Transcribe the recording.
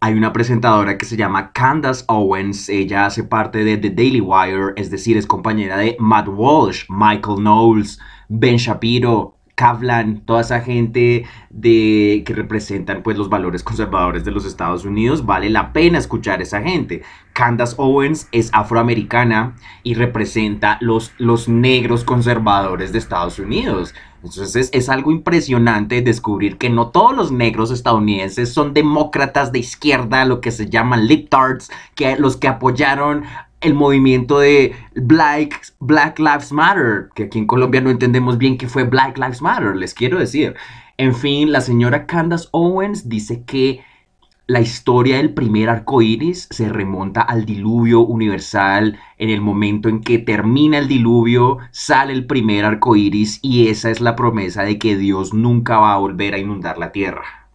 Hay una presentadora que se llama Candace Owens, ella hace parte de The Daily Wire, es decir, es compañera de Matt Walsh, Michael Knowles, Ben Shapiro, Kavlan, toda esa gente de, que representan pues, los valores conservadores de los Estados Unidos, vale la pena escuchar a esa gente. Candace Owens es afroamericana y representa los, los negros conservadores de Estados Unidos. Entonces es algo impresionante descubrir que no todos los negros estadounidenses son demócratas de izquierda, lo que se llaman libtards, que los que apoyaron el movimiento de Black, Black Lives Matter, que aquí en Colombia no entendemos bien qué fue Black Lives Matter, les quiero decir. En fin, la señora Candace Owens dice que la historia del primer arco iris se remonta al diluvio universal. En el momento en que termina el diluvio, sale el primer arco iris, y esa es la promesa de que Dios nunca va a volver a inundar la tierra.